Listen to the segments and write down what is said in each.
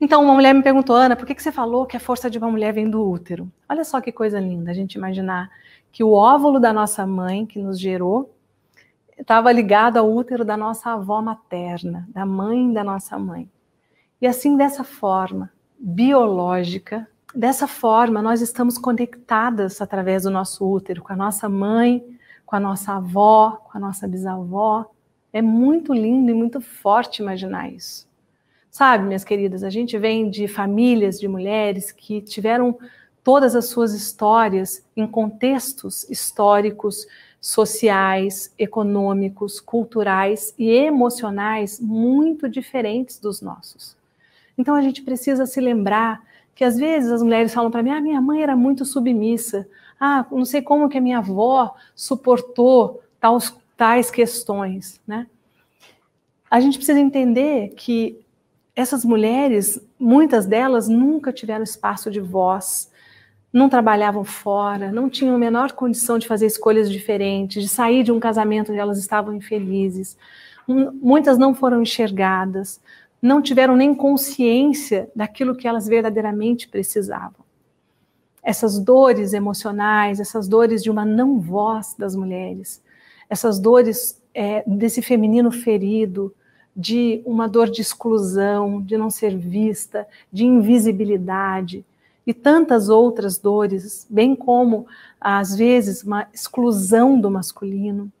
Então, uma mulher me perguntou, Ana, por que, que você falou que a força de uma mulher vem do útero? Olha só que coisa linda a gente imaginar que o óvulo da nossa mãe, que nos gerou, estava ligado ao útero da nossa avó materna, da mãe da nossa mãe. E assim, dessa forma biológica, dessa forma nós estamos conectadas através do nosso útero com a nossa mãe, com a nossa avó, com a nossa bisavó. É muito lindo e muito forte imaginar isso. Sabe, minhas queridas, a gente vem de famílias de mulheres que tiveram todas as suas histórias em contextos históricos, sociais, econômicos, culturais e emocionais muito diferentes dos nossos. Então a gente precisa se lembrar que às vezes as mulheres falam para mim: "Ah, minha mãe era muito submissa. Ah, não sei como que a minha avó suportou tais, tais questões", né? A gente precisa entender que essas mulheres, muitas delas nunca tiveram espaço de voz, não trabalhavam fora, não tinham a menor condição de fazer escolhas diferentes, de sair de um casamento onde elas estavam infelizes. Muitas não foram enxergadas, não tiveram nem consciência daquilo que elas verdadeiramente precisavam. Essas dores emocionais, essas dores de uma não voz das mulheres, essas dores é, desse feminino ferido, de uma dor de exclusão, de não ser vista, de invisibilidade e tantas outras dores, bem como, às vezes, uma exclusão do masculino.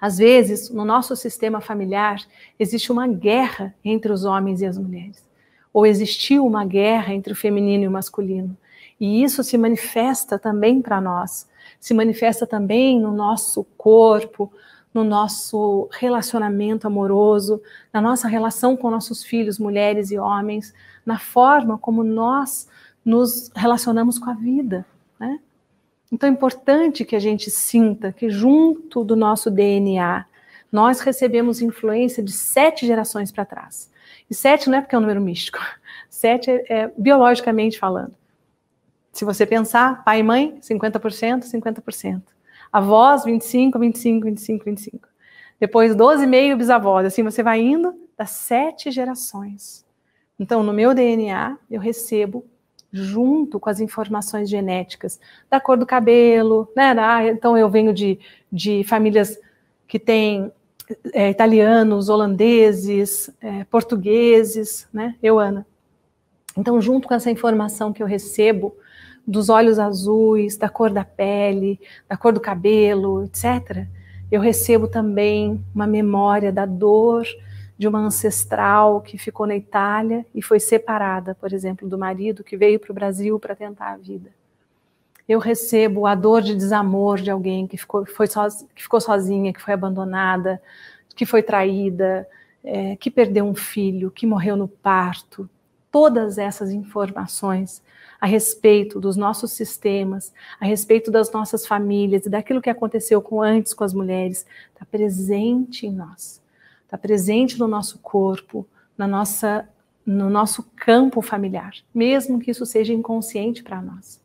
Às vezes, no nosso sistema familiar, existe uma guerra entre os homens e as mulheres, ou existiu uma guerra entre o feminino e o masculino. E isso se manifesta também para nós, se manifesta também no nosso corpo, no nosso relacionamento amoroso, na nossa relação com nossos filhos, mulheres e homens, na forma como nós nos relacionamos com a vida. Né? Então é importante que a gente sinta que, junto do nosso DNA, nós recebemos influência de sete gerações para trás. E sete não é porque é um número místico, sete é, é biologicamente falando. Se você pensar, pai e mãe, 50%, 50% avós, 25, 25, 25, 25. Depois 12 meio bisavós, assim você vai indo das sete gerações. Então, no meu DNA, eu recebo junto com as informações genéticas da cor do cabelo, né? Ah, então eu venho de, de famílias que têm é, italianos, holandeses, é, portugueses, né? Eu, Ana. Então, junto com essa informação que eu recebo dos olhos azuis, da cor da pele, da cor do cabelo, etc., eu recebo também uma memória da dor de uma ancestral que ficou na Itália e foi separada, por exemplo, do marido que veio para o Brasil para tentar a vida. Eu recebo a dor de desamor de alguém que ficou, foi que ficou sozinha, que foi abandonada, que foi traída, é, que perdeu um filho, que morreu no parto, todas essas informações a respeito dos nossos sistemas, a respeito das nossas famílias e daquilo que aconteceu com antes com as mulheres, está presente em nós, está presente no nosso corpo, na nossa, no nosso campo familiar, mesmo que isso seja inconsciente para nós.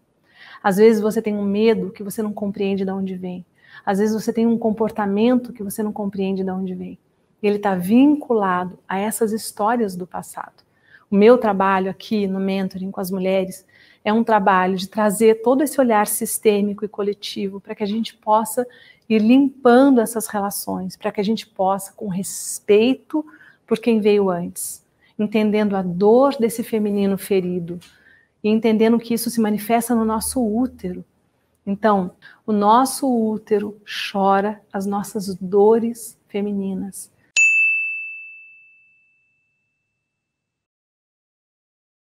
Às vezes você tem um medo que você não compreende de onde vem. Às vezes você tem um comportamento que você não compreende de onde vem. Ele está vinculado a essas histórias do passado. O meu trabalho aqui no mentoring com as mulheres é um trabalho de trazer todo esse olhar sistêmico e coletivo para que a gente possa ir limpando essas relações, para que a gente possa, com respeito por quem veio antes, entendendo a dor desse feminino ferido e entendendo que isso se manifesta no nosso útero. Então, o nosso útero chora as nossas dores femininas.